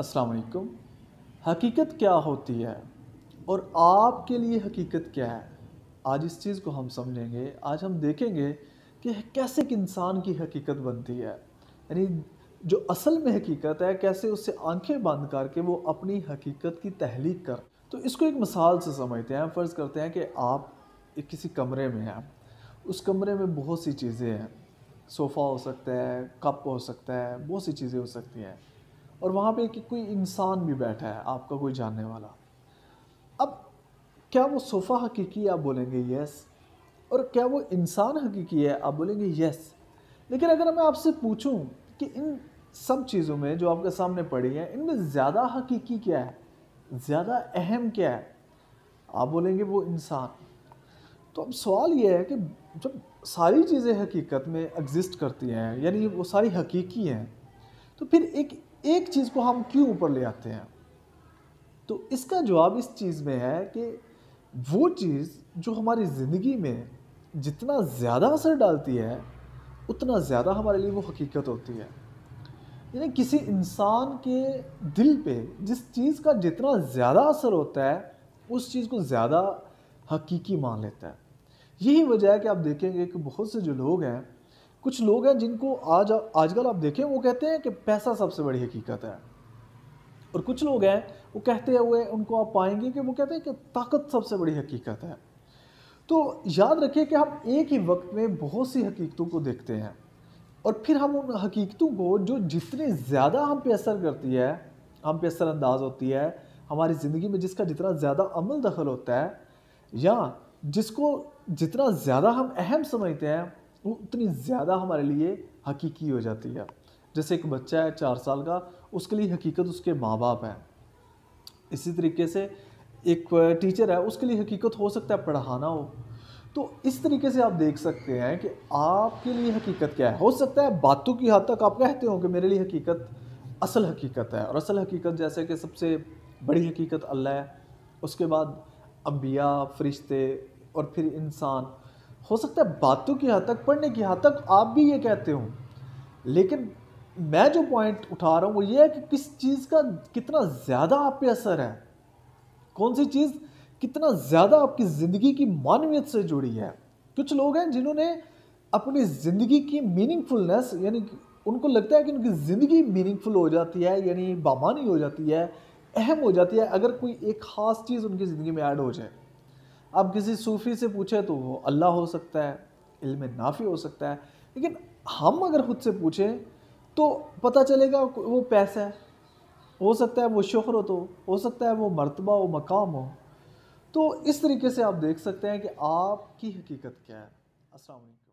असलकम हकीकत क्या होती है और आपके लिए हकीकत क्या है आज इस चीज़ को हम समझेंगे आज हम देखेंगे कि कैसे एक इंसान की हकीकत बनती है यानी जो असल में हकीकत है कैसे उससे आंखें बंद करके वो अपनी हकीकत की तहलीक कर तो इसको एक मिसाल से समझते हैं फ़र्ज़ करते हैं कि आप एक किसी कमरे में हैं उस कमरे में बहुत सी चीज़ें हैं सोफ़ा हो सकता है कप हो सकता है बहुत सी चीज़ें हो सकती हैं और वहाँ पे कि कोई इंसान भी बैठा है आपका कोई जानने वाला अब क्या वो सोफ़ा हकीकी आप बोलेंगे यस और क्या वो इंसान हकीकी है आप बोलेंगे यस लेकिन अगर मैं आपसे पूछूं कि इन सब चीज़ों में जो आपके सामने पड़ी हैं इनमें ज़्यादा हकीकी क्या है ज़्यादा अहम क्या है आप बोलेंगे वो इंसान तो अब सवाल ये है कि जब सारी चीज़ें हकीकत में एग्जिस्ट करती हैं यानी वो सारी हकीकी हैं तो फिर एक एक चीज़ को हम क्यों ऊपर ले आते हैं तो इसका जवाब इस चीज़ में है कि वो चीज़ जो हमारी ज़िंदगी में जितना ज़्यादा असर डालती है उतना ज़्यादा हमारे लिए वो हकीकत होती है यानी किसी इंसान के दिल पे जिस चीज़ का जितना ज़्यादा असर होता है उस चीज़ को ज़्यादा हकीकी मान लेता है यही वजह है कि आप देखेंगे कि बहुत से जो लोग हैं कुछ लोग हैं जिनको आज आजकल आप देखें वो कहते हैं कि पैसा सबसे बड़ी हकीकत है और कुछ लोग हैं वो कहते हुए उनको आप पाएंगे कि वो कहते हैं कि ताकत सबसे बड़ी हकीकत है तो याद रखिए कि हम एक ही वक्त में बहुत सी हकीकतों को देखते हैं और फिर हम उन हकीकतों को जो जितने ज़्यादा हम पे असर करती है हम पे असरानंदाज होती है हमारी ज़िंदगी में जिसका जितना ज़्यादा अमल दखल होता है या जिसको जितना ज़्यादा हम अहम समझते हैं वो उतनी ज़्यादा हमारे लिए हकीकी हो जाती है जैसे एक बच्चा है चार साल का उसके लिए हकीकत उसके माँ बाप हैं इसी तरीके से एक टीचर है उसके लिए हकीकत हो सकता है पढ़ाना हो तो इस तरीके से आप देख सकते हैं कि आपके लिए हकीकत क्या है हो सकता है बातों की हद तक आप कहते हो कि मेरे लिए हकीकत असल हकीकत है और असल हकीकत जैसे कि सबसे बड़ी हकीकत अल्लाह है उसके बाद अम्बिया फरिश्ते और फिर इंसान हो सकता है बातों की हद तक पढ़ने की हद तक आप भी ये कहते हो लेकिन मैं जो पॉइंट उठा रहा हूँ वो ये है कि किस चीज़ का कितना ज़्यादा आप पे असर है कौन सी चीज़ कितना ज़्यादा आपकी ज़िंदगी की मानवीय से जुड़ी है कुछ लोग हैं जिन्होंने अपनी ज़िंदगी की मीनिंगफुलनेस यानी उनको लगता है कि उनकी ज़िंदगी मीनिंगफुल हो जाती है यानी बामानी हो जाती है अहम हो जाती है अगर कोई एक ख़ास चीज़ उनकी ज़िंदगी में ऐड हो जाए आप किसी सूफ़ी से पूछे तो वो अल्लाह हो सकता है इल्म नाफी हो सकता है लेकिन हम अगर खुद से पूछें तो पता चलेगा वो पैसा है हो सकता है वो शहरत हो तो, हो सकता है वो मरतबा हो मकाम हो तो इस तरीके से आप देख सकते हैं कि आपकी हकीकत क्या है असल